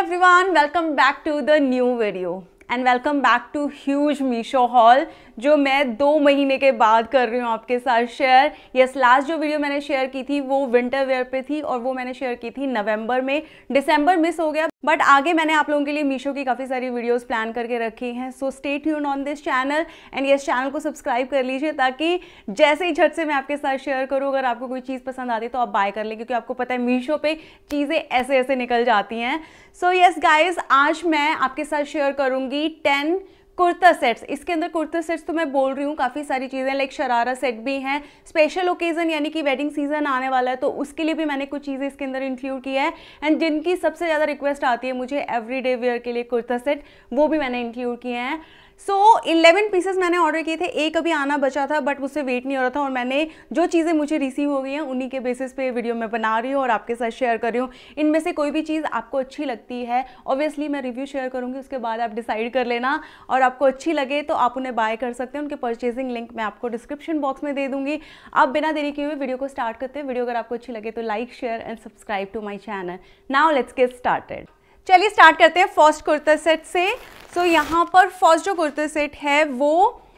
everyone, welcome back to the new video and welcome back to huge Meesho Hall. जो मैं दो महीने के बाद कर रही हूँ आपके साथ शेयर यस लास्ट जो वीडियो मैंने शेयर की थी वो विंटर वेयर पे थी और वो मैंने शेयर की थी नवंबर में दिसंबर मिस हो गया बट आगे मैंने आप लोगों के लिए मीशो की काफ़ी सारी वीडियोस प्लान करके रखी हैं so stay tune on this channel and yes channel को सब्सक्राइब कर लीजिए ताकि जैसे ही झट से मैं आपके साथ शेयर करूँ अगर आपको कोई चीज़ पसंद आती है तो आप बाय कर लें क्योंकि आपको पता है मीशो पे चीज़ें ऐसे ऐसे निकल जाती हैं सो यस गाइज आज मैं आपके साथ शेयर करूँगी टेन कुर्ता सेट्स इसके अंदर कुर्ता सेट्स तो मैं बोल रही हूँ काफ़ी सारी चीज़ें लाइक शरारा सेट भी हैं स्पेशल ओकेज़न यानी कि वेडिंग सीजन आने वाला है तो उसके लिए भी मैंने कुछ चीज़ें इसके अंदर इंक्लूड की है एंड जिनकी सबसे ज़्यादा रिक्वेस्ट आती है मुझे एवरीडे वेयर के लिए कुर्ता सेट वो भी मैंने इंक्लूड किए हैं सो इलेवन पीसेस मैंने ऑर्डर किए थे एक अभी आना बचा था बट उससे वेट नहीं हो रहा था और मैंने जो चीज़ें मुझे रिसीव हो गई हैं उन्हीं के बेसिस पे वीडियो मैं बना रही हूँ और आपके साथ शेयर कर रही हूँ इनमें से कोई भी चीज़ आपको अच्छी लगती है ऑब्वियसली मैं रिव्यू शेयर करूँगी उसके बाद आप डिसाइड कर लेना और आपको अच्छी लगे तो आप उन्हें बाय कर सकते हैं उनके परचेजिंग लिंक मैं आपको डिस्क्रिप्शन बॉक्स में दे दूँगी आप बिना देरी के हुए वीडियो को स्टार्ट करते हैं वीडियो अगर आपको अच्छी लगे तो like share and subscribe to my channel now let's get started चलिए स्टार्ट करते हैं फर्स्ट कुर्ता सेट से सो so, यहाँ पर फर्स्ट जो कुर्ते सेट है वो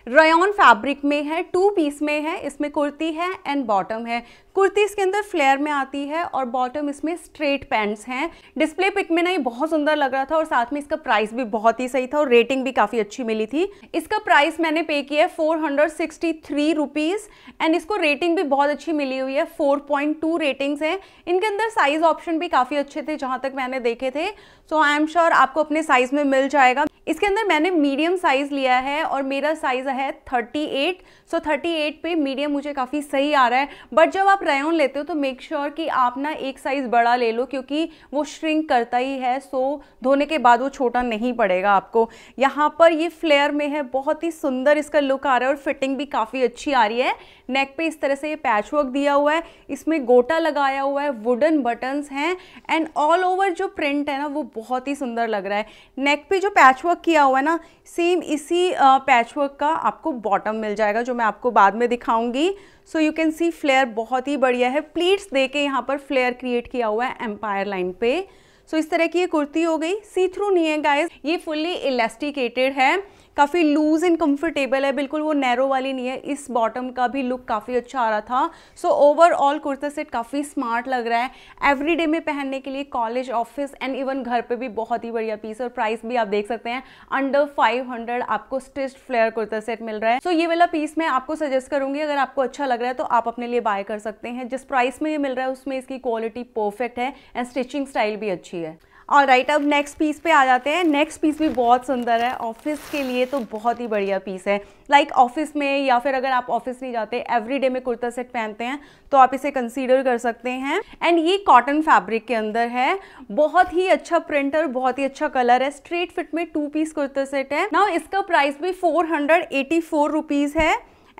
रेन फैब्रिक में है टू पीस में है इसमें कुर्ती है एंड बॉटम है कुर्ती इसके अंदर फ्लेयर में आती है और बॉटम इसमें स्ट्रेट पैंट्स हैं डिस्प्ले पिक में ना ये बहुत सुंदर लग रहा था और साथ में इसका प्राइस भी बहुत ही सही था और रेटिंग भी काफ़ी अच्छी मिली थी इसका प्राइस मैंने पे किया है फोर हंड्रेड एंड इसको रेटिंग भी बहुत अच्छी मिली हुई है फोर रेटिंग्स हैं इनके अंदर साइज़ ऑप्शन भी काफ़ी अच्छे थे जहाँ तक मैंने देखे थे सो आई एम श्योर आपको अपने साइज़ में मिल जाएगा इसके अंदर मैंने मीडियम साइज़ लिया है और मेरा साइज़ है 38 सो so 38 पे मीडियम मुझे काफ़ी सही आ रहा है बट जब आप रयोन लेते हो तो मेक श्योर sure कि आप ना एक साइज़ बड़ा ले लो क्योंकि वो श्रिंक करता ही है सो so धोने के बाद वो छोटा नहीं पड़ेगा आपको यहाँ पर ये फ्लेयर में है बहुत ही सुंदर इसका लुक आ रहा है और फिटिंग भी काफ़ी अच्छी आ रही है नेक पे इस तरह से ये पैच वर्क दिया हुआ है इसमें गोटा लगाया हुआ है वुडन बटन्स हैं एंड ऑल ओवर जो प्रिंट है ना वो बहुत ही सुंदर लग रहा है नेक पे जो पैच वर्क पैचवर्क किया हुआ है ना सेम इसी पैचवर्क का आपको बॉटम मिल जाएगा जो मैं आपको बाद में दिखाऊंगी so you can see flare बहुत ही बढ़िया है प्लीट्स दे के यहाँ पर फ्लेयर क्रिएट किया हुआ है एम्पायर लाइन पे सो so, इस तरह की ये कुर्ती हो गई सी थ्रू नहीं है गाइज ये फुल्ली इलास्टिकेटेड है काफ़ी लूज़ एंड कम्फर्टेबल है बिल्कुल वो नैरो वाली नहीं है इस बॉटम का भी लुक काफ़ी अच्छा आ रहा था सो ओवरऑल कुर्ता सेट काफ़ी स्मार्ट लग रहा है एवरीडे में पहनने के लिए कॉलेज ऑफिस एंड इवन घर पे भी बहुत ही बढ़िया पीस और प्राइस भी आप देख सकते हैं अंडर 500 आपको स्टिच फ्लेयर कुर्ता सेट मिल रहा है सो so, ये वाला पीस मैं आपको सजेस्ट करूंगी अगर आपको अच्छा लग रहा है तो आप अपने लिए बाय कर सकते हैं जिस प्राइस में ये मिल रहा है उसमें इसकी क्वालिटी परफेक्ट है एंड स्टिचिंग स्टाइल भी अच्छी है और राइट अब नेक्स्ट पीस पे आ जाते हैं नेक्स्ट पीस भी बहुत सुंदर है ऑफिस के लिए तो बहुत ही बढ़िया पीस है लाइक like ऑफिस में या फिर अगर आप ऑफिस नहीं जाते एवरीडे में कुर्ता सेट पहनते हैं तो आप इसे कंसीडर कर सकते हैं एंड ये कॉटन फैब्रिक के अंदर है बहुत ही अच्छा प्रिंट और बहुत ही अच्छा कलर है स्ट्रेट फिट में टू पीस कुर्ता सेट है ना इसका प्राइस भी फोर हंड्रेड है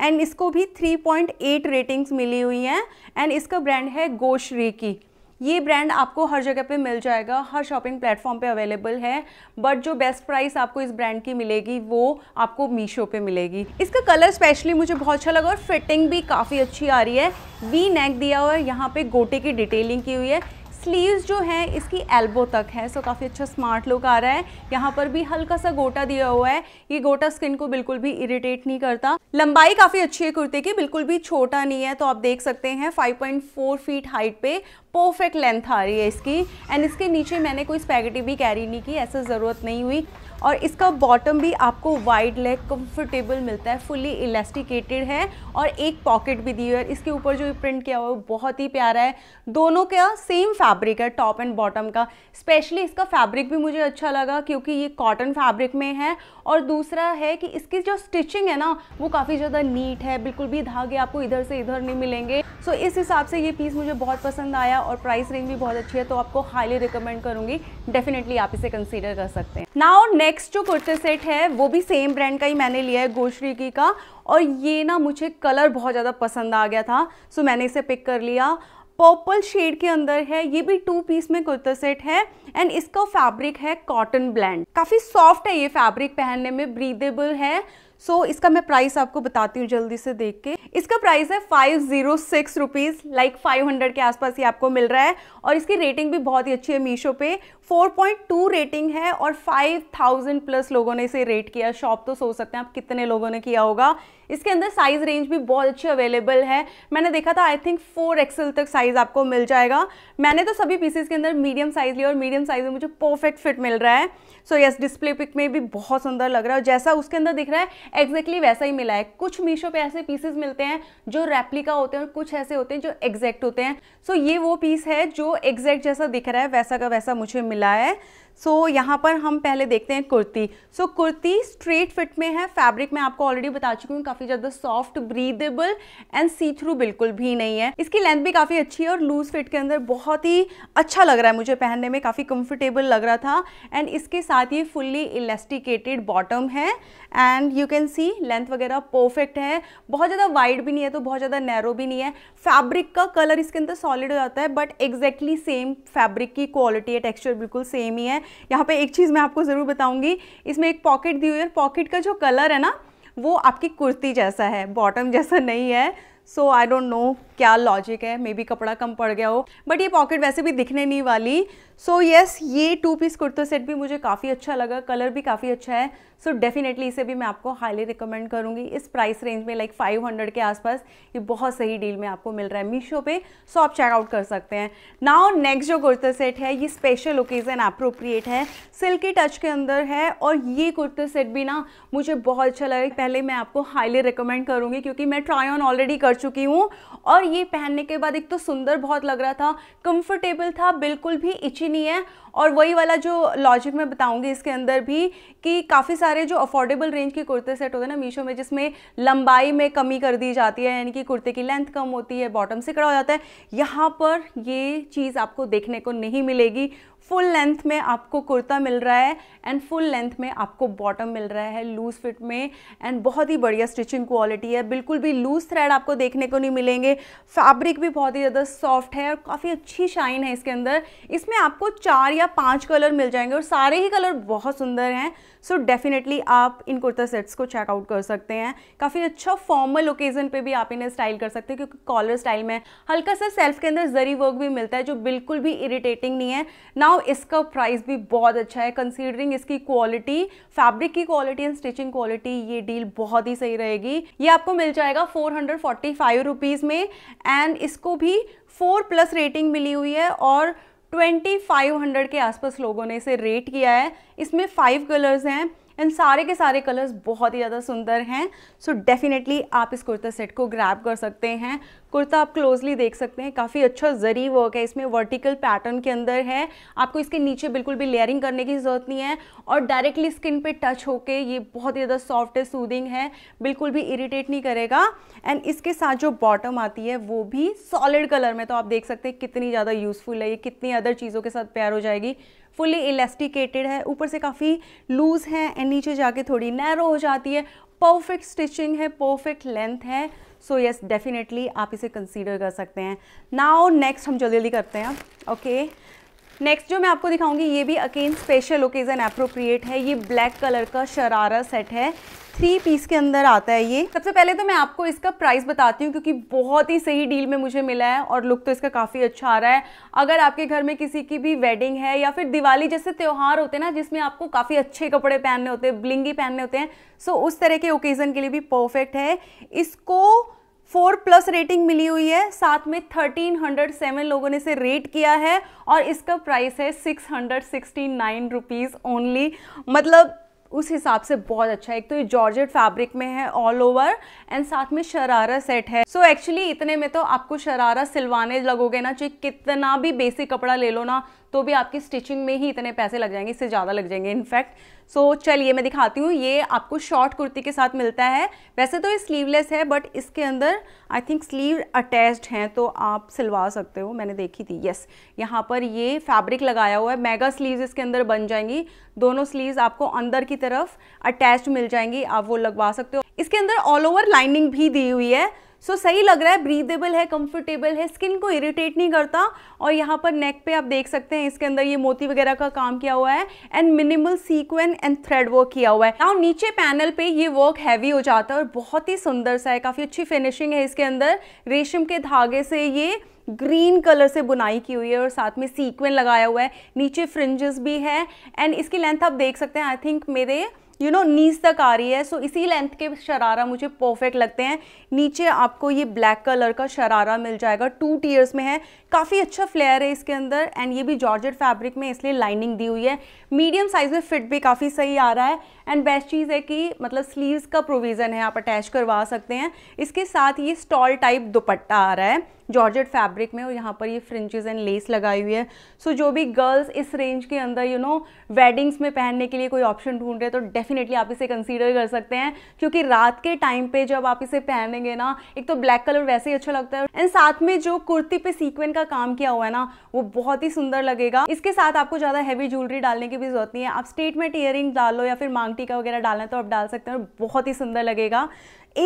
एंड इसको भी 3.8 रेटिंग्स मिली हुई हैं एंड इसका ब्रांड है गोश्री की ये ब्रांड आपको हर जगह पे मिल जाएगा हर शॉपिंग प्लेटफॉर्म पे अवेलेबल है बट जो बेस्ट प्राइस आपको इस ब्रांड की मिलेगी वो आपको मीशो पे मिलेगी इसका कलर स्पेशली मुझे बहुत अच्छा लगा और फिटिंग भी काफ़ी अच्छी आ रही है वी नेक दिया हुआ है यहाँ पे गोटे की डिटेलिंग की हुई है स्लीव्स जो है इसकी एल्बो तक है सो काफ़ी अच्छा स्मार्ट लुक आ रहा है यहाँ पर भी हल्का सा गोटा दिया हुआ है ये गोटा स्किन को बिल्कुल भी इरिटेट नहीं करता लंबाई काफ़ी अच्छी है कुर्ते की बिल्कुल भी छोटा नहीं है तो आप देख सकते हैं 5.4 फीट हाइट पे परफेक्ट लेंथ आ रही है इसकी एंड इसके नीचे मैंने कोई स्पैगेटी भी कैरी नहीं की ऐसा ज़रूरत नहीं हुई और इसका बॉटम भी आपको वाइड लेग कंफर्टेबल मिलता है फुल्ली इलास्टिकेटेड है और एक पॉकेट भी दी हुई है इसके ऊपर जो प्रिंट किया हुआ है बहुत ही प्यारा है दोनों का सेम फैब्रिक है टॉप एंड बॉटम का स्पेशली इसका फैब्रिक भी मुझे अच्छा लगा क्योंकि ये कॉटन फैब्रिक में है और दूसरा है कि इसकी जो स्टिचिंग है ना वो काफ़ी ज़्यादा नीट है बिल्कुल भी धागे आपको इधर से इधर नहीं मिलेंगे सो so, इस हिसाब से ये पीस मुझे बहुत पसंद आया और प्राइस रेंज भी बहुत अच्छी है तो आपको हाईली रिकमेंड करूंगी डेफिनेटली आप इसे कंसीडर कर सकते हैं नाउ नेक्स्ट जो कुर्ते सेट है वो भी सेम ब्रांड का ही मैंने लिया है गोश्री की का और ये ना मुझे कलर बहुत ज़्यादा पसंद आ गया था सो मैंने इसे पिक कर लिया पर्पल शेड के अंदर है ये भी टू पीस में कुर्ता सेट है एंड इसका फैब्रिक है कॉटन ब्लैंड काफ़ी सॉफ्ट है ये फैब्रिक पहनने में ब्रीदेबल है सो so, इसका मैं प्राइस आपको बताती हूँ जल्दी से देख के इसका प्राइस है five zero six rupees like five hundred के आसपास ही आपको मिल रहा है और इसकी रेटिंग भी बहुत ही अच्छी है मीशो पे फोर पॉइंट टू रेटिंग है और फाइव थाउजेंड प्लस लोगों ने इसे रेट किया शॉप तो सोच सकते हैं आप कितने लोगों ने किया होगा इसके अंदर साइज़ रेंज भी बहुत अच्छी अवेलेबल है मैंने देखा था आई थिंक फोर एक्सल तक साइज़ आपको मिल जाएगा मैंने तो सभी पीसेज के अंदर मीडियम साइज़ लिया और मीडियम साइज़ में मुझे परफेक्ट फिट मिल रहा है सो यस डिस्प्ले पिक में भी बहुत सुंदर लग रहा है और जैसा उसके अंदर दिख रहा है एग्जैक्टली वैसा ही मिला है कुछ मीशो पे ऐसे पीसेज मिलते हैं जो रेप्लिका होते हैं और कुछ ऐसे होते हैं जो एग्जैक्ट होते हैं सो so, ये वो पीस है जो एग्जैक्ट जैसा दिख रहा है वैसा का वैसा मुझे मिला है सो so, यहाँ पर हम पहले देखते हैं kurti so so, kurti straight fit में है फैब्रिक मैं आपको ऑलरेडी बता चुकी हूँ काफ़ी ज़्यादा soft breathable and see through बिल्कुल भी नहीं है इसकी लेंथ भी काफ़ी अच्छी है और लूज फिट के अंदर बहुत ही अच्छा लग रहा है मुझे पहनने में काफ़ी कंफर्टेबल लग रहा था एंड इसके साथ ये फुल्ली इलास्टिकेटेड बॉटम है and you can see length वगैरह परफेक्ट है बहुत ज़्यादा वाइड भी नहीं है तो बहुत ज़्यादा नैरो भी नहीं है फैब्रिक का कलर इसके अंदर सॉलिड हो जाता है बट एग्जैक्टली सेम फैब्रिक की क्वालिटी है टेक्स्चर बिल्कुल सेम ही है यहाँ पे एक चीज़ मैं आपको ज़रूर बताऊँगी इसमें एक पॉकेट दी हुई है पॉकेट का जो कलर है ना वो आपकी कुर्ती जैसा है बॉटम जैसा नहीं है सो आई डोंट नो क्या लॉजिक है मे बी कपड़ा कम पड़ गया हो बट ये पॉकेट वैसे भी दिखने नहीं वाली सो so, यस yes, ये टू पीस कुर्ता सेट भी मुझे काफ़ी अच्छा लगा कलर भी काफ़ी अच्छा है सो so, डेफिनेटली इसे भी मैं आपको हाईली रिकमेंड करूँगी इस प्राइस रेंज में लाइक फाइव हंड्रेड के आसपास ये बहुत सही डील में आपको मिल रहा है मीशो पे सो so आप चेकआउट कर सकते हैं नाउ नेक्स्ट जो कुर्ता सेट है ये स्पेशल ओकेजन अप्रोप्रिएट है सिल्की टच के अंदर है और ये कुर्ता सेट भी ना मुझे बहुत अच्छा लगा पहले मैं आपको हाईली रिकमेंड करूँगी क्योंकि मैं ट्राई ऑन ऑलरेडी कर चुकी हूँ और ये पहनने के बाद एक तो सुंदर बहुत लग रहा था कंफर्टेबल था बिल्कुल भी इची नहीं है और वही वाला जो लॉजिक मैं बताऊंगी इसके अंदर भी कि काफ़ी सारे जो अफोर्डेबल रेंज के कुर्ते सेट होते हैं ना मीशो में जिसमें लंबाई में कमी कर दी जाती है यानी कि कुर्ते की लेंथ कम होती है बॉटम से कड़ा हो जाता है यहाँ पर ये चीज़ आपको देखने को नहीं मिलेगी फुल लेंथ में आपको कुर्ता मिल रहा है एंड फुल लेंथ में आपको बॉटम मिल रहा है लूज फिट में एंड बहुत ही बढ़िया स्टिचिंग क्वालिटी है बिल्कुल भी लूज थ्रेड आपको देखने को नहीं मिलेंगे फैब्रिक भी बहुत ही ज़्यादा सॉफ्ट है और काफ़ी अच्छी शाइन है इसके अंदर इसमें आपको चार या पाँच कलर मिल जाएंगे और सारे ही कलर बहुत सुंदर हैं सो so डेफिनेटली आप इन कुर्ता सेट्स को चेकआउट कर सकते हैं काफ़ी अच्छा फॉर्मल ओकेजन पे भी आप इन्हें स्टाइल कर सकते हैं क्योंकि कॉलर स्टाइल में हल्का सा सेल्फ के अंदर जरी वर्क भी मिलता है जो बिल्कुल भी इरिटेटिंग नहीं है नाउ इसका प्राइस भी बहुत अच्छा है कंसीडरिंग इसकी क्वालिटी फैब्रिक की क्वालिटी एंड स्टिचिंग क्वालिटी ये डील बहुत ही सही रहेगी ये आपको मिल जाएगा फोर हंड्रेड में एंड इसको भी फोर प्लस रेटिंग मिली हुई है और 2500 के आसपास लोगों ने इसे रेट किया है इसमें फाइव कलर्स हैं एंड सारे के सारे कलर्स बहुत ही ज़्यादा सुंदर हैं सो डेफिनेटली आप इस कुर्ता सेट को ग्रैब कर सकते हैं कुर्ता आप क्लोजली देख सकते हैं काफ़ी अच्छा जरी वर्क है इसमें वर्टिकल पैटर्न के अंदर है आपको इसके नीचे बिल्कुल भी लेयरिंग करने की ज़रूरत नहीं है और डायरेक्टली स्किन पे टच होके ये बहुत ही ज़्यादा सॉफ्ट है सूदिंग है बिल्कुल भी इरीटेट नहीं करेगा एंड इसके साथ जो बॉटम आती है वो भी सॉलिड कलर में तो आप देख सकते हैं कितनी ज़्यादा यूज़फुल है ये कितनी अदर चीज़ों के साथ प्यार हो जाएगी फुली इलास्टिकेटेड है ऊपर से काफ़ी लूज़ है एंड नीचे जाके थोड़ी नैरो हो जाती है परफेक्ट स्टिचिंग है परफेक्ट लेंथ है सो यस डेफिनेटली आप इसे कंसीडर कर सकते हैं नाउ नेक्स्ट हम जल्दी जल्दी करते हैं ओके okay. नेक्स्ट जो मैं आपको दिखाऊंगी ये भी अगेन स्पेशल ओकेजन अप्रोप्रिएट है ये ब्लैक कलर का शरारा सेट है थ्री पीस के अंदर आता है ये सबसे पहले तो मैं आपको इसका प्राइस बताती हूँ क्योंकि बहुत ही सही डील में मुझे मिला है और लुक तो इसका काफ़ी अच्छा आ रहा है अगर आपके घर में किसी की भी वेडिंग है या फिर दिवाली जैसे त्यौहार होते हैं ना जिसमें आपको काफ़ी अच्छे कपड़े पहनने होते हैं ब्लिंगी पहनने होते हैं सो उस तरह के ओकेज़न के लिए भी परफेक्ट है इसको फोर प्लस रेटिंग मिली हुई है साथ में थर्टीन हंड्रेड सेवन लोगों ने इसे रेट किया है और इसका प्राइस है six hundred sixty nine rupees only मतलब उस हिसाब से बहुत अच्छा है एक तो ये जॉर्जेट फैब्रिक में है ऑल ओवर एंड साथ में शरारा सेट है सो so एक्चुअली इतने में तो आपको शरारा सिलवाने लगोगे ना चाहे कितना भी बेसिक कपड़ा ले लो ना तो भी आपकी स्टिचिंग में ही इतने पैसे लग जाएंगे इससे ज़्यादा लग जाएंगे इनफैक्ट सो so, चलिए मैं दिखाती हूँ ये आपको शॉर्ट कुर्ती के साथ मिलता है वैसे तो ये स्लीवलेस है बट इसके अंदर आई थिंक स्लीव अटैच्ड हैं तो आप सिलवा सकते हो मैंने देखी थी यस यहाँ पर ये फैब्रिक लगाया हुआ है मेगा स्लीव्स इसके अंदर बन जाएंगी दोनों स्लीव्स आपको अंदर की तरफ अटैच मिल जाएंगी आप वो लगवा सकते हो इसके अंदर ऑल ओवर लाइनिंग भी दी हुई है सो so, सही लग रहा है ब्रीदेबल है कंफर्टेबल है स्किन को इरिटेट नहीं करता और यहाँ पर नेक पे आप देख सकते हैं इसके अंदर ये मोती वगैरह का काम किया हुआ है and minimal sequence and thread work किया हुआ है और नीचे पैनल पे ये वर्क हैवी हो जाता है और बहुत ही सुंदर सा है काफ़ी अच्छी फिनिशिंग है इसके अंदर रेशम के धागे से ये ग्रीन कलर से बुनाई की हुई है और साथ में सीक्वेंस लगाया हुआ है नीचे फ्रिंजेस भी है एंड इसकी लेंथ आप देख सकते हैं आई थिंक मेरे यू नो नीज तक आ रही है सो so, इसी लेंथ के शरारा मुझे परफेक्ट लगते हैं नीचे आपको ये ब्लैक कलर का शरारा मिल जाएगा टू टीयर्स में है काफ़ी अच्छा फ्लेयर है इसके अंदर एंड ये भी जॉर्जेट फैब्रिक में इसलिए लाइनिंग दी हुई है मीडियम साइज़ में फिट भी काफ़ी सही आ रहा है एंड बेस्ट चीज़ है कि मतलब स्लीव्स का प्रोविज़न है आप अटैच करवा सकते हैं इसके साथ ये स्टॉल टाइप दुपट्टा आ रहा है जॉर्जेट फैब्रिक में और यहाँ पर ये फ्रिंचेस एंड लेस लगाई हुई है सो so, जो भी गर्ल्स इस रेंज के अंदर यू नो वेडिंग्स में पहनने के लिए कोई ऑप्शन ढूंढ रहे हैं तो डेफिनेटली आप इसे कंसीडर कर सकते हैं क्योंकि रात के टाइम पे जब आप इसे पहनेंगे ना एक तो ब्लैक कलर वैसे ही अच्छा लगता है एंड साथ में जो कुर्ती पे सीक्वेंट का का काम किया हुआ है ना वो बहुत ही सुंदर लगेगा इसके साथ आपको ज़्यादा हैवी ज्वेलरी डालने की भी जरूरत नहीं है आप स्टेटमेंट ईयरिंग डाल लो या फिर मांग टीका वगैरह डालना तो आप डाल सकते हैं बहुत ही सुंदर लगेगा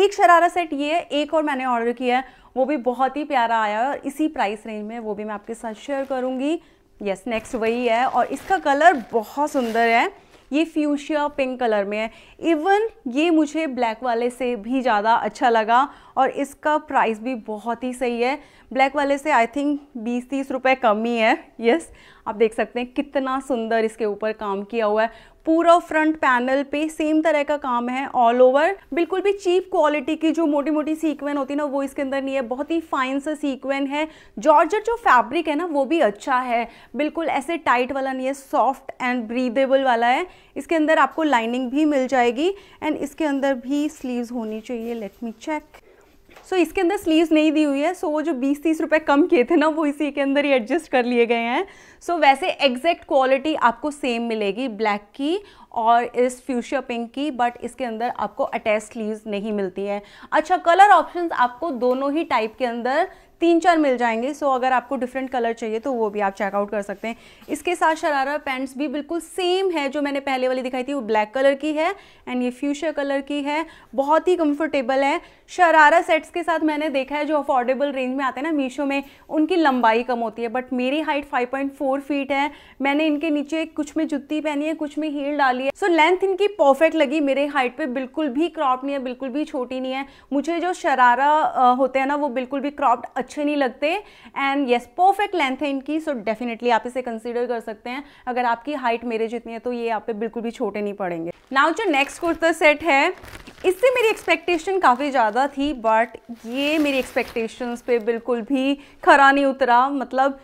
एक शरारा सेट ये है एक और मैंने ऑर्डर किया है वो भी बहुत ही प्यारा आया है और इसी प्राइस रेंज में वो भी मैं आपके साथ शेयर करूंगी यस नेक्स्ट वही है और इसका कलर बहुत सुंदर है ये फ्यूशिया पिंक कलर में है इवन ये मुझे ब्लैक वाले से भी ज़्यादा अच्छा लगा और इसका प्राइस भी बहुत ही सही है ब्लैक वाले से आई थिंक बीस तीस रुपये कम ही है यस yes, आप देख सकते हैं कितना सुंदर इसके ऊपर काम किया हुआ है पूरा फ्रंट पैनल पे सेम तरह का काम है ऑल ओवर बिल्कुल भी चीप क्वालिटी की जो मोटी मोटी सीक्वेंस होती है ना वो इसके अंदर नहीं है बहुत ही फाइन सा सीक्वेंस है जॉर्जर जो फैब्रिक है ना वो भी अच्छा है बिल्कुल ऐसे टाइट वाला नहीं है सॉफ्ट एंड ब्रीदेबल वाला है इसके अंदर आपको लाइनिंग भी मिल जाएगी एंड इसके अंदर भी स्लीव्स होनी चाहिए let me check so so, इसके अंदर स्लीव्स नहीं दी हुई है सो so, वो जो बीस तीस रुपये कम किए थे ना वो इसी के अंदर ही एडजस्ट कर लिए गए हैं सो so, वैसे एग्जैक्ट क्वालिटी आपको सेम मिलेगी ब्लैक की और इस फ्यूशिया पिंक की बट इसके अंदर आपको अटैच स्लीव्स नहीं मिलती हैं अच्छा कलर ऑप्शंस आपको दोनों ही टाइप के अंदर तीन चार मिल जाएंगे सो अगर आपको डिफरेंट कलर चाहिए तो वो भी आप चेकआउट कर सकते हैं इसके साथ शरारा पैंट्स भी बिल्कुल सेम है जो मैंने पहले वाली दिखाई थी वो ब्लैक कलर की है एंड ये फ्यूशर कलर की है बहुत ही कंफर्टेबल है शरारा सेट्स के साथ मैंने देखा है जो अफोर्डेबल रेंज में आते हैं ना मीशो में उनकी लंबाई कम होती है बट मेरी हाइट फाइव फीट है मैंने इनके नीचे कुछ में जुत्ती पहनी है कुछ में हील डाली है सो so, लेंथ इनकी परफेक्ट लगी मेरे हाइट पर बिल्कुल भी क्रॉप नहीं है बिल्कुल भी छोटी नहीं है मुझे जो शरारा होते हैं ना वो बिल्कुल भी क्रॉप्ड अच्छे नहीं लगते एंड येस परफेक्ट लेंथ है इनकी सो so डेफिनेटली आप इसे कंसिडर कर सकते हैं अगर आपकी हाइट मेरे जितनी है तो ये आप पे बिल्कुल भी छोटे नहीं पड़ेंगे नाउ जो नेक्स्ट कुर्ता सेट है इससे मेरी एक्सपेक्टेशन काफ़ी ज़्यादा थी बट ये मेरी एक्सपेक्टेशंस पे बिल्कुल भी खरा नहीं उतरा मतलब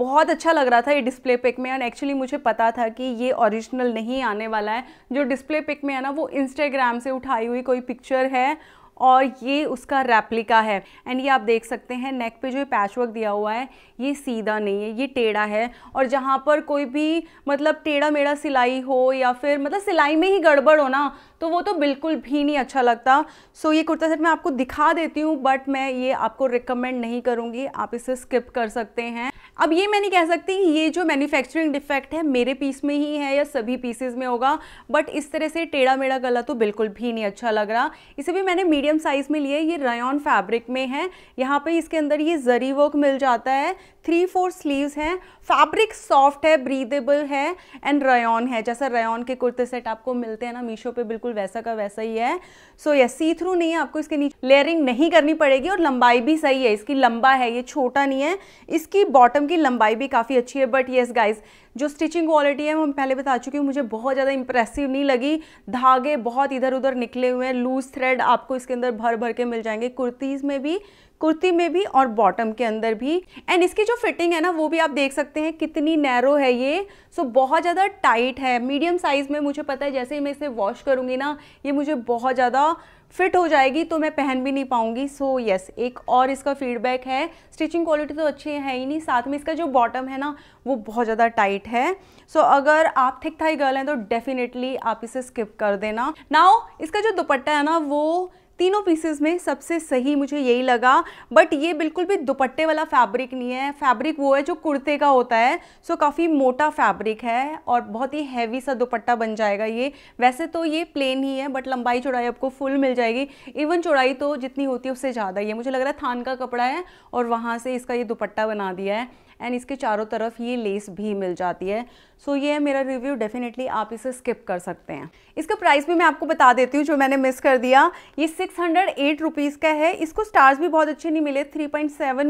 बहुत अच्छा लग रहा था ये डिस्प्ले पिक में एंड एक्चुअली मुझे पता था कि ये ओरिजिनल नहीं आने वाला है जो डिस्प्ले पिक में है ना वो इंस्टाग्राम से उठाई हुई कोई पिक्चर है और ये उसका रेप्लिका है एंड ये आप देख सकते हैं नेक पे जो पैच वर्क दिया हुआ है ये सीधा नहीं है ये टेढ़ा है और जहाँ पर कोई भी मतलब टेढ़ा मेढ़ा सिलाई हो या फिर मतलब सिलाई में ही गड़बड़ हो ना तो वो तो बिल्कुल भी नहीं अच्छा लगता सो so, ये कुर्ता सेट मैं आपको दिखा देती हूँ बट मैं ये आपको रिकमेंड नहीं करूँगी आप इसे स्किप कर सकते हैं अब ये मैं नहीं कह सकती ये जो मैन्युफैक्चरिंग डिफेक्ट है मेरे पीस में ही है या सभी पीसेज में होगा बट इस तरह से टेढ़ा मेढ़ा गला तो बिल्कुल भी नहीं अच्छा लग रहा इसे भी मैंने मीडियम मीडियम साइज़ में लिए ये रयॉन फैब्रिक में है यहाँ पे इसके अंदर ये जरी वर्क मिल जाता है थ्री फोर स्लीव्स हैं फैब्रिक सॉफ्ट है ब्रीदेबल है एंड रयॉन है जैसा रयॉन के कुर्ते सेट आपको मिलते हैं ना मीशो पे बिल्कुल वैसा का वैसा ही है सो ये सी थ्रू नहीं है आपको इसके नीचे लेयरिंग नहीं करनी पड़ेगी और लंबाई भी सही है इसकी लंबा है ये छोटा नहीं है इसकी बॉटम की लंबाई भी काफ़ी अच्छी है बट येस गाइज जो स्टिचिंग क्वालिटी है वो हम पहले बता चुकी हूँ मुझे बहुत ज़्यादा इंप्रेसिव नहीं लगी धागे बहुत इधर उधर निकले हुए हैं लूज थ्रेड आपको इसके अंदर भर भर के मिल जाएंगे कुर्तीज़ में भी कुर्ती में भी और बॉटम के अंदर भी एंड इसकी जो फिटिंग है ना वो भी आप देख सकते हैं कितनी नैरो है ये सो so, बहुत ज़्यादा टाइट है मीडियम साइज़ में मुझे पता है जैसे ही मैं इसे वॉश करूँगी ना ये मुझे बहुत ज़्यादा फिट हो जाएगी तो मैं पहन भी नहीं पाऊंगी सो so, यस yes, एक और इसका फीडबैक है स्टिचिंग क्वालिटी तो अच्छी है ही नहीं साथ में इसका जो बॉटम है ना वो बहुत ज़्यादा टाइट है सो so, अगर आप थिक थाई गर्ल हैं तो डेफिनेटली आप इसे स्किप कर देना नाउ इसका जो दुपट्टा है ना वो तीनों पीसेस में सबसे सही मुझे यही लगा बट ये बिल्कुल भी दुपट्टे वाला फैब्रिक नहीं है फैब्रिक वो है जो कुर्ते का होता है सो काफ़ी मोटा फैब्रिक है और बहुत ही हैवी सा दुपट्टा बन जाएगा ये वैसे तो ये प्लेन ही है बट लंबाई चौड़ाई आपको फुल मिल जाएगी इवन चौड़ाई तो जितनी होती है उससे ज़्यादा ही है मुझे लग रहा है थान का कपड़ा है और वहाँ से इसका ये दुपट्टा बना दिया है एंड इसके चारों तरफ ये लेस भी मिल जाती है सो so, ये है मेरा रिव्यू डेफिनेटली आप इसे स्किप कर सकते हैं इसका प्राइस भी मैं आपको बता देती हूँ जो मैंने मिस कर दिया ये सिक्स हंड्रेड का है इसको स्टार्स भी बहुत अच्छे नहीं मिले थ्री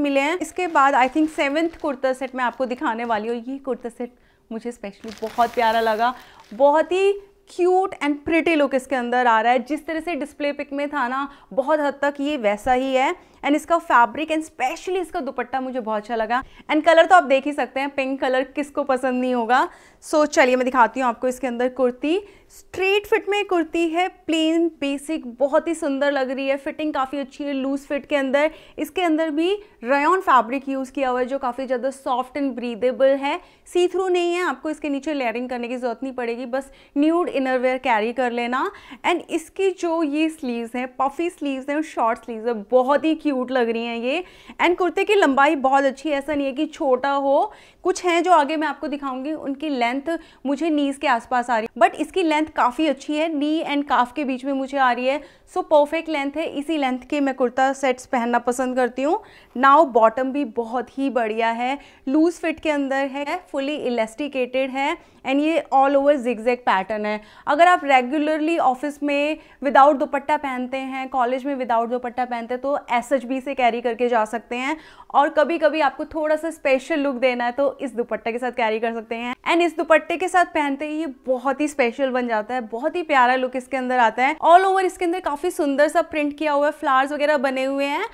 मिले हैं इसके बाद I think seventh kurta set मैं आपको दिखाने वाली हूँ ये कुर्ता सेट मुझे स्पेशली बहुत प्यारा लगा बहुत ही क्यूट एंड प्रिटी लुक इसके अंदर आ रहा है जिस तरह से डिस्प्ले पिक में था ना बहुत हद तक ये वैसा ही है एंड इसका फैब्रिक एंड स्पेशली इसका दुपट्टा मुझे बहुत अच्छा लगा एंड कलर तो आप देख ही सकते हैं पिंक कलर किसको पसंद नहीं होगा सो so, चलिए मैं दिखाती हूँ आपको इसके अंदर कुर्ती स्ट्रेट फिट में कुर्ती है प्लेन बेसिक बहुत ही सुंदर लग रही है फिटिंग काफ़ी अच्छी है लूज फिट के अंदर इसके अंदर भी रयॉन फैब्रिक यूज़ किया हुआ है जो काफ़ी ज़्यादा सॉफ्ट एंड ब्रीदेबल है सी थ्रू नहीं है आपको इसके नीचे लेयरिंग करने की ज़रूरत नहीं पड़ेगी बस न्यूड इनरवेयर कैरी कर लेना एंड इसकी जो ये स्लीव्स हैं पफी स्लीव्स हैं शॉर्ट स्लीव्स है बहुत ही क्यूट लग रही हैं ये एंड कुर्ते की लंबाई बहुत अच्छी है ऐसा नहीं है कि छोटा हो कुछ हैं जो आगे मैं आपको दिखाऊंगी उनकी लेंथ मुझे नीज के आसपास आ रही है बट इसकी लेंथ काफ़ी अच्छी है नी एंड काफ के बीच में मुझे आ रही है सो परफेक्ट लेंथ है इसी लेंथ के मैं कुर्ता सेट्स पहनना पसंद करती हूँ नाव बॉटम भी बहुत ही बढ़िया है लूज़ फिट के अंदर है फुली इलेस्टिकेटेड है एंड ये ऑल ओवर जिगजैग पैटर्न है अगर आप रेगुलरली ऑफिस में विदाउट दुपट्टा पहनते हैं कॉलेज में विदाउट दुपट्टा पहनते हैं तो एस एच बी से कैरी करके जा सकते हैं और कभी कभी आपको थोड़ा सा स्पेशल लुक देना है तो इस दुपट्टे के साथ कैरी कर सकते हैं एंड इस दुपट्टे के साथ पहनते ही ये बहुत ही स्पेशल बन जाता है बहुत ही प्यारा लुक इसके अंदर आता है ऑल ओवर इसके अंदर काफ़ी सुंदर सा प्रिंट किया हुआ है फ्लावर्स वगैरह बने हुए हैं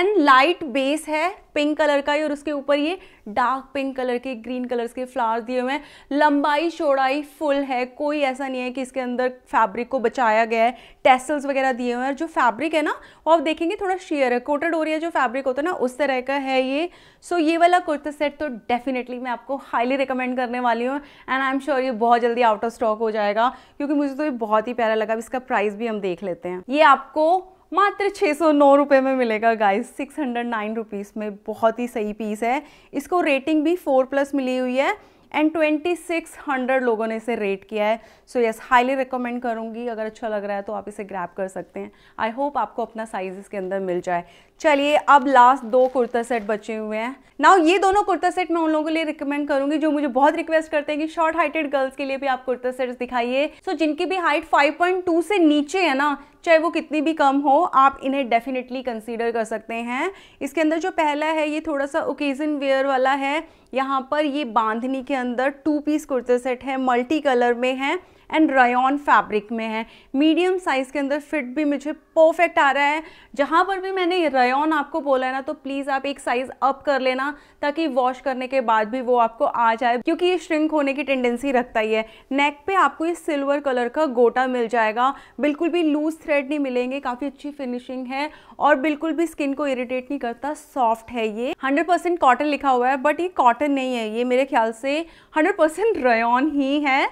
एंड लाइट बेस है पिंक कलर का ही और उसके ऊपर ये डार्क पिंक कलर के ग्रीन कलर्स के फ्लावर्स दिए हुए हैं लंबाई चौड़ाई फुल है कोई ऐसा नहीं है कि इसके अंदर फैब्रिक को बचाया गया है टेसल्स वगैरह दिए हुए हैं और जो फैब्रिक है ना वो आप देखेंगे थोड़ा शेयर है कोटेड ओरिया जो फैब्रिक होता है ना उस तरह का है ये सो ये वाला कुर्ता सेट तो डेफिनेटली मैं आपको हाईली रिकमेंड करने वाली हूँ एंड आई एम श्योर ये बहुत जल्दी आउट ऑफ स्टॉक हो जाएगा क्योंकि मुझे तो ये बहुत ही प्यारा लगा इसका प्राइस भी हम देख लेते हैं ये आपको मात्र छः सौ नौ रुपये में मिलेगा guys six hundred nine rupees में बहुत ही सही पीस है इसको रेटिंग भी फोर प्लस मिली हुई है एंड ट्वेंटी सिक्स हंड्रेड लोगों ने इसे रेट किया है सो यस हाईली रिकमेंड करूँगी अगर अच्छा लग रहा है तो आप इसे ग्रैप कर सकते हैं आई होप आपको अपना साइज़ इसके अंदर मिल जाए चलिए अब लास्ट दो कुर्ता सेट बचे हुए हैं नाउ ये दोनों कुर्ता सेट मैं उन लोगों के लिए रिकमेंड करूंगी जो मुझे बहुत रिक्वेस्ट करते हैं कि शॉर्ट हाइटेड गर्ल्स के लिए भी आप कुर्ता सेट्स दिखाइए सो so, जिनकी भी हाइट 5.2 से नीचे है ना चाहे वो कितनी भी कम हो आप इन्हें डेफिनेटली कंसीडर कर सकते हैं इसके अंदर जो पहला है ये थोड़ा सा ओकेजन वेयर वाला है यहाँ पर ये बांधनी के अंदर टू पीस कुर्ता सेट है मल्टी कलर में है एंड रयॉन फैब्रिक में है मीडियम साइज़ के अंदर फिट भी मुझे परफेक्ट आ रहा है जहाँ पर भी मैंने रयॉन आपको बोला है ना तो प्लीज़ आप एक साइज़ अप कर लेना ताकि वॉश करने के बाद भी वो आपको आ जाए क्योंकि ये श्रिंक होने की टेंडेंसी रखता ही है नेक पे आपको ये सिल्वर कलर का गोटा मिल जाएगा बिल्कुल भी लूज थ्रेड नहीं मिलेंगे काफ़ी अच्छी फिनिशिंग है और बिल्कुल भी स्किन को इरिटेट नहीं करता सॉफ्ट है ये 100% कॉटन लिखा हुआ है बट ये कॉटन नहीं है ये मेरे ख्याल से 100% रयॉन ही है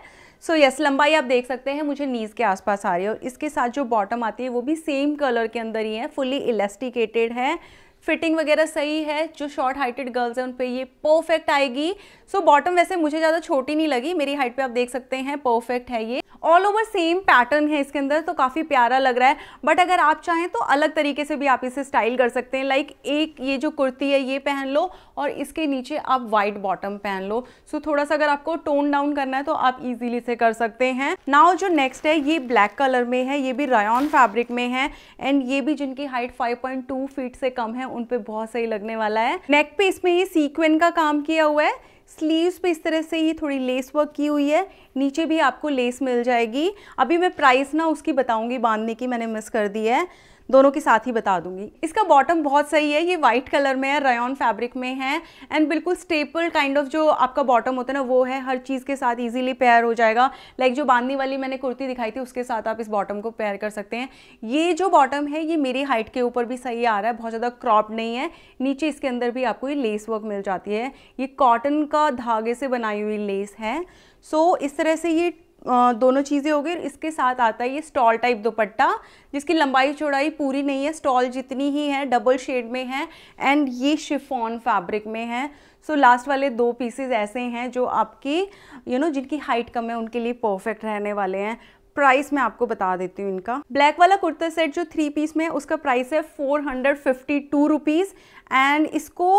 सो so, यस yes, लंबाई आप देख सकते हैं मुझे नीज़ के आसपास आ रही है और इसके साथ जो बॉटम आती है वो भी सेम कलर के अंदर ही है फुली इलास्टिकेटेड है फिटिंग वगैरह सही है जो शॉर्ट हाइटेड गर्ल्स हैं उन पर ये परफेक्ट आएगी सो so, बॉटम वैसे मुझे ज़्यादा छोटी नहीं लगी मेरी हाइट पे आप देख सकते हैं परफेक्ट है ये ऑल ओवर सेम पैटर्न है इसके अंदर तो काफ़ी प्यारा लग रहा है बट अगर आप चाहें तो अलग तरीके से भी आप इसे स्टाइल कर सकते हैं लाइक like एक ये जो कुर्ती है ये पहन लो और इसके नीचे आप वाइट बॉटम पहन लो सो so, थोड़ा सा अगर आपको टोन डाउन करना है तो आप इजीली से कर सकते हैं नाउ जो नेक्स्ट है ये ब्लैक कलर में है ये भी रायन फैब्रिक में है एंड ये भी जिनकी हाइट फाइव फीट से कम है उन पर बहुत सही लगने वाला है नेक पे इसमें ये सीक्वेंट का काम किया हुआ है स्लीव्स पे इस तरह से ये थोड़ी लेस वर्क की हुई है नीचे भी आपको लेस मिल जाएगी अभी मैं प्राइस ना उसकी बताऊंगी बांधने की मैंने मिस कर दी है दोनों के साथ ही बता दूंगी इसका बॉटम बहुत सही है ये वाइट कलर में है रयॉन फैब्रिक में है एंड बिल्कुल स्टेपल काइंड ऑफ जो आपका बॉटम होता है ना वो है हर चीज़ के साथ ईजिली पेयर हो जाएगा लाइक जो बांधने वाली मैंने कुर्ती दिखाई थी उसके साथ आप इस बॉटम को पेयर कर सकते हैं ये जो बॉटम है ये मेरी हाइट के ऊपर भी सही आ रहा है बहुत ज़्यादा क्रॉप नहीं है नीचे इसके अंदर भी आपको ये लेस वर्क मिल जाती है ये कॉटन का धागे से बनाई हुई लेस है सो so, इस तरह से ये दोनों चीज़ें हो गई इसके साथ आता है ये स्टॉल टाइप दुपट्टा जिसकी लंबाई चौड़ाई पूरी नहीं है स्टॉल जितनी ही है डबल शेड में है एंड ये शिफॉन फैब्रिक में है सो so, लास्ट वाले दो पीसेज ऐसे हैं जो आपकी यू you नो know, जिनकी हाइट कम है उनके लिए परफेक्ट रहने वाले हैं प्राइस मैं आपको बता देती हूँ इनका ब्लैक वाला कुर्ता सेट जो थ्री पीस में है उसका प्राइस है four hundred fifty two rupees and इसको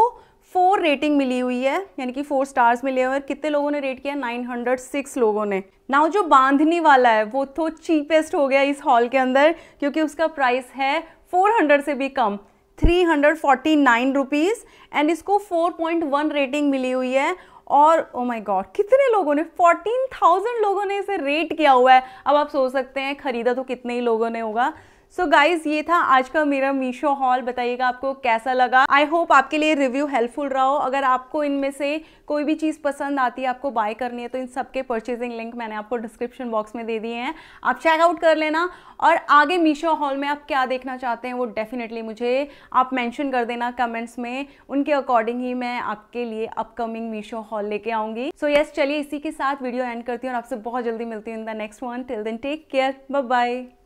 फोर रेटिंग मिली हुई है यानी कि फोर स्टार्स मिले हुए हैं कितने लोगों ने रेट किया 906 लोगों ने नाउ जो बांधनी वाला है वो तो चीपेस्ट हो गया इस हॉल के अंदर क्योंकि उसका प्राइस है 400 से भी कम three hundred forty nine rupees and इसको फोर पॉइंट वन रेटिंग मिली हुई है और ओ माय गॉड कितने लोगों ने 14,000 लोगों ने इसे रेट किया हुआ है अब आप सोच सकते हैं ख़रीदा तो कितने ही लोगों ने होगा सो so गाइज ये था आज का मेरा मीशो हॉल बताइएगा आपको कैसा लगा आई होप आपके लिए रिव्यू हेल्पफुल रहा हो अगर आपको इनमें से कोई भी चीज़ पसंद आती है आपको बाय करनी है तो इन सबके परचेजिंग लिंक मैंने आपको डिस्क्रिप्शन बॉक्स में दे दिए हैं आप चेकआउट कर लेना और आगे मीशो हॉल में आप क्या देखना चाहते हैं वो डेफिनेटली मुझे आप मैंशन कर देना कमेंट्स में उनके अकॉर्डिंग ही मैं आपके लिए अपकमिंग मीशो हॉल लेके आऊँगी सो यस चलिए इसी के साथ वीडियो एंड करती हूँ और आपसे बहुत जल्दी मिलती हूँ in the next one till then take care bye